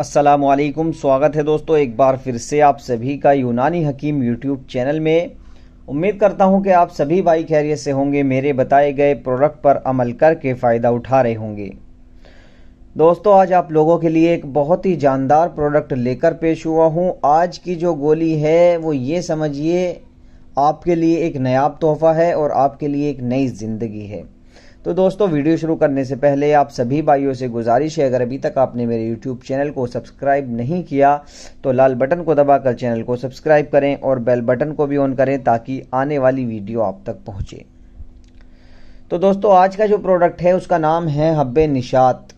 असलकुम स्वागत है दोस्तों एक बार फिर से आप सभी का यूनानी हकीम यूट्यूब चैनल में उम्मीद करता हूं कि आप सभी भाई खैरियत से होंगे मेरे बताए गए प्रोडक्ट पर अमल करके फ़ायदा उठा रहे होंगे दोस्तों आज आप लोगों के लिए एक बहुत ही जानदार प्रोडक्ट लेकर पेश हुआ हूं आज की जो गोली है वो ये समझिए आपके लिए एक नयाब तोहफ़ा है और आपके लिए एक नई ज़िंदगी है तो दोस्तों वीडियो शुरू करने से पहले आप सभी भाइयों से गुजारिश है अगर अभी तक आपने मेरे यूट्यूब चैनल को सब्सक्राइब नहीं किया तो लाल बटन को दबाकर चैनल को सब्सक्राइब करें और बेल बटन को भी ऑन करें ताकि आने वाली वीडियो आप तक पहुँचे तो दोस्तों आज का जो प्रोडक्ट है उसका नाम है हब्बे निशात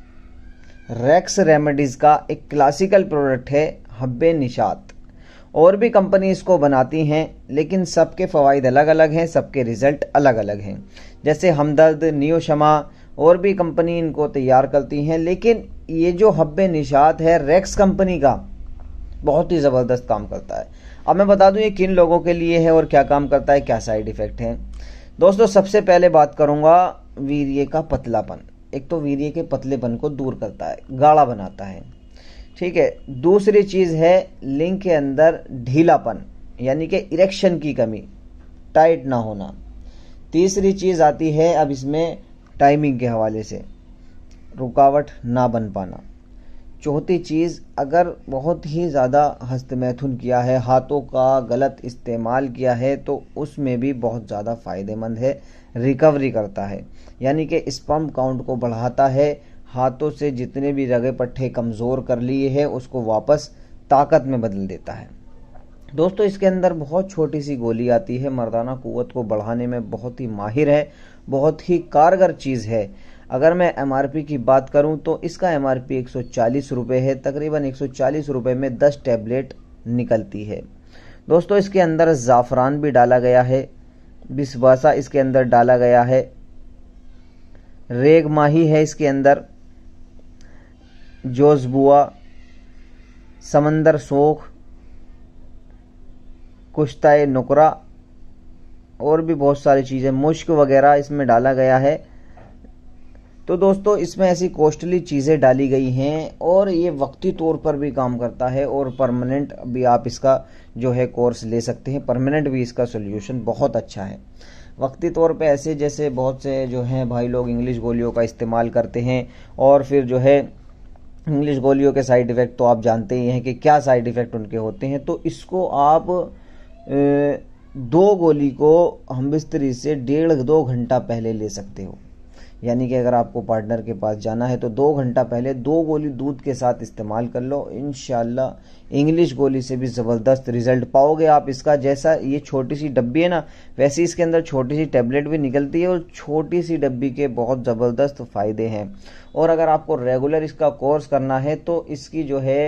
रेक्स रेमेडीज़ का एक क्लासिकल प्रोडक्ट है हब्बे निशात और भी कंपनी इसको बनाती हैं लेकिन सबके फ़वाद अलग अलग हैं सबके रिज़ल्ट अलग अलग हैं जैसे हमदर्द नियो शमा और भी कंपनी इनको तैयार करती हैं लेकिन ये जो हब निशात है रेक्स कंपनी का बहुत ही ज़बरदस्त काम करता है अब मैं बता दूं ये किन लोगों के लिए है और क्या काम करता है क्या साइड इफ़ेक्ट हैं दोस्तों सबसे पहले बात करूँगा वीर्य का पतलापन एक तो वीर्य के पतलेपन को दूर करता है गाढ़ा बनाता है ठीक है दूसरी चीज़ है लिंग के अंदर ढीलापन यानी कि इरेक्शन की कमी टाइट ना होना तीसरी चीज़ आती है अब इसमें टाइमिंग के हवाले से रुकावट ना बन पाना चौथी चीज़ अगर बहुत ही ज़्यादा हस्तमैथुन किया है हाथों का गलत इस्तेमाल किया है तो उसमें भी बहुत ज़्यादा फ़ायदेमंद है रिकवरी करता है यानी कि स्पम्प काउंट को बढ़ाता है हाथों से जितने भी रगे पट्टे कमज़ोर कर लिए हैं उसको वापस ताकत में बदल देता है दोस्तों इसके अंदर बहुत छोटी सी गोली आती है मर्दाना क़वत को बढ़ाने में बहुत ही माहिर है बहुत ही कारगर चीज़ है अगर मैं एम की बात करूं तो इसका एम आर पी रुपये है तकरीबन 140 रुपये में 10 टैबलेट निकलती है दोस्तों इसके अंदर ज़ाफ़रान भी डाला गया है बिस्बासा इसके अंदर डाला गया है रेग माही है इसके अंदर जोसबुआ समंदर सोख कुश्ताए नुकरा और भी बहुत सारी चीज़ें मुश्क वगैरह इसमें डाला गया है तो दोस्तों इसमें ऐसी कॉस्टली चीज़ें डाली गई हैं और ये वक्ती तौर पर भी काम करता है और परमानेंट भी आप इसका जो है कोर्स ले सकते हैं परमानेंट भी इसका सोल्यूशन बहुत अच्छा है वक्ती तौर पे ऐसे जैसे बहुत से जो हैं भाई लोग इंग्लिश गोलियों का इस्तेमाल करते हैं और फिर जो है इंग्लिश गोलियों के साइड इफ़ेक्ट तो आप जानते ही हैं कि क्या साइड इफ़ेक्ट उनके होते हैं तो इसको आप दो गोली को हम बिस्तरी से डेढ़ दो घंटा पहले ले सकते हो यानी कि अगर आपको पार्टनर के पास जाना है तो दो घंटा पहले दो गोली दूध के साथ इस्तेमाल कर लो इन इंग्लिश गोली से भी ज़बरदस्त रिजल्ट पाओगे आप इसका जैसा ये छोटी सी डब्बी है ना वैसे इसके अंदर छोटी सी टेबलेट भी निकलती है और छोटी सी डब्बी के बहुत ज़बरदस्त फ़ायदे हैं और अगर आपको रेगुलर इसका कोर्स करना है तो इसकी जो है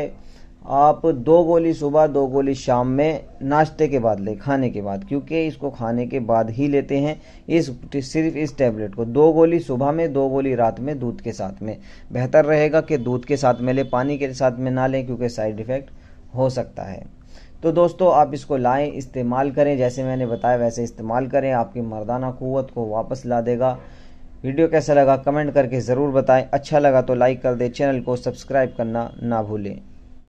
आप दो गोली सुबह दो गोली शाम में नाश्ते के बाद ले खाने के बाद क्योंकि इसको खाने के बाद ही लेते हैं इस सिर्फ इस टैबलेट को दो गोली सुबह में दो गोली रात में दूध के साथ में बेहतर रहेगा कि दूध के साथ में लें पानी के साथ में ना लें क्योंकि साइड इफ़ेक्ट हो सकता है तो दोस्तों आप इसको लाएं इस्तेमाल करें जैसे मैंने बताया वैसे इस्तेमाल करें आपकी मर्दाना क़वत को वापस ला देगा वीडियो कैसा लगा कमेंट करके ज़रूर बताएं अच्छा लगा तो लाइक कर दें चैनल को सब्सक्राइब करना ना भूलें